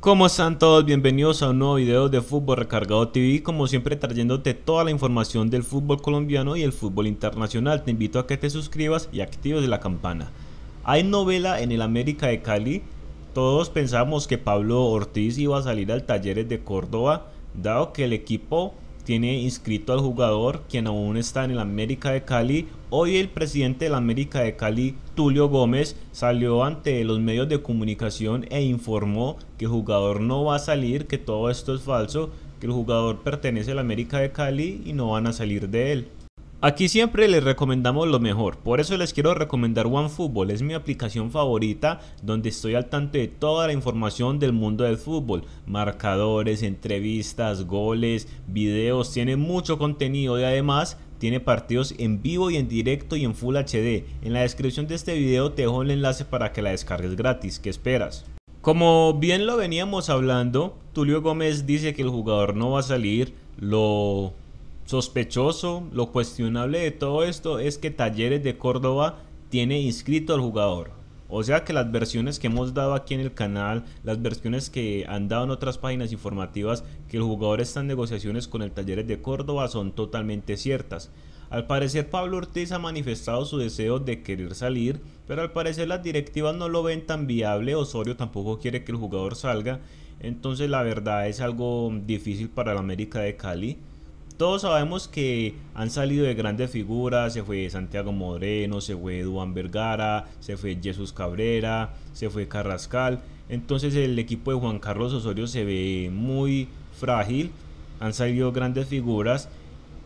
¿Cómo están todos? Bienvenidos a un nuevo video de Fútbol Recargado TV, como siempre trayéndote toda la información del fútbol colombiano y el fútbol internacional. Te invito a que te suscribas y actives la campana. Hay novela en el América de Cali. Todos pensamos que Pablo Ortiz iba a salir al Talleres de Córdoba, dado que el equipo tiene inscrito al jugador, quien aún está en el América de Cali. Hoy el presidente del América de Cali, Tulio Gómez, salió ante los medios de comunicación e informó que el jugador no va a salir, que todo esto es falso, que el jugador pertenece al América de Cali y no van a salir de él. Aquí siempre les recomendamos lo mejor, por eso les quiero recomendar OneFootball, es mi aplicación favorita donde estoy al tanto de toda la información del mundo del fútbol, marcadores, entrevistas, goles, videos, tiene mucho contenido y además tiene partidos en vivo y en directo y en Full HD. En la descripción de este video te dejo el enlace para que la descargues gratis, ¿qué esperas? Como bien lo veníamos hablando, Tulio Gómez dice que el jugador no va a salir, lo Sospechoso, lo cuestionable de todo esto es que Talleres de Córdoba tiene inscrito al jugador. O sea que las versiones que hemos dado aquí en el canal, las versiones que han dado en otras páginas informativas que el jugador está en negociaciones con el Talleres de Córdoba son totalmente ciertas. Al parecer Pablo Ortiz ha manifestado su deseo de querer salir, pero al parecer las directivas no lo ven tan viable, Osorio tampoco quiere que el jugador salga, entonces la verdad es algo difícil para la América de Cali todos sabemos que han salido de grandes figuras, se fue Santiago Moreno, se fue Duan Vergara, se fue Jesús Cabrera, se fue Carrascal. Entonces el equipo de Juan Carlos Osorio se ve muy frágil, han salido grandes figuras,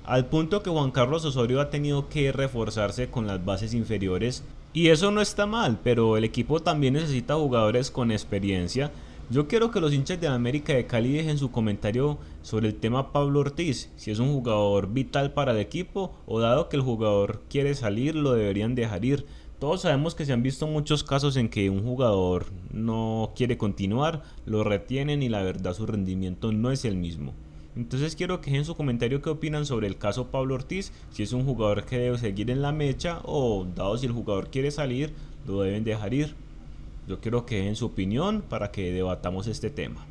al punto que Juan Carlos Osorio ha tenido que reforzarse con las bases inferiores. Y eso no está mal, pero el equipo también necesita jugadores con experiencia yo quiero que los hinchas de América de Cali dejen su comentario sobre el tema Pablo Ortiz, si es un jugador vital para el equipo o dado que el jugador quiere salir lo deberían dejar ir. Todos sabemos que se han visto muchos casos en que un jugador no quiere continuar, lo retienen y la verdad su rendimiento no es el mismo. Entonces quiero que dejen su comentario qué opinan sobre el caso Pablo Ortiz, si es un jugador que debe seguir en la mecha o dado si el jugador quiere salir, lo deben dejar ir. Yo quiero que den su opinión para que debatamos este tema.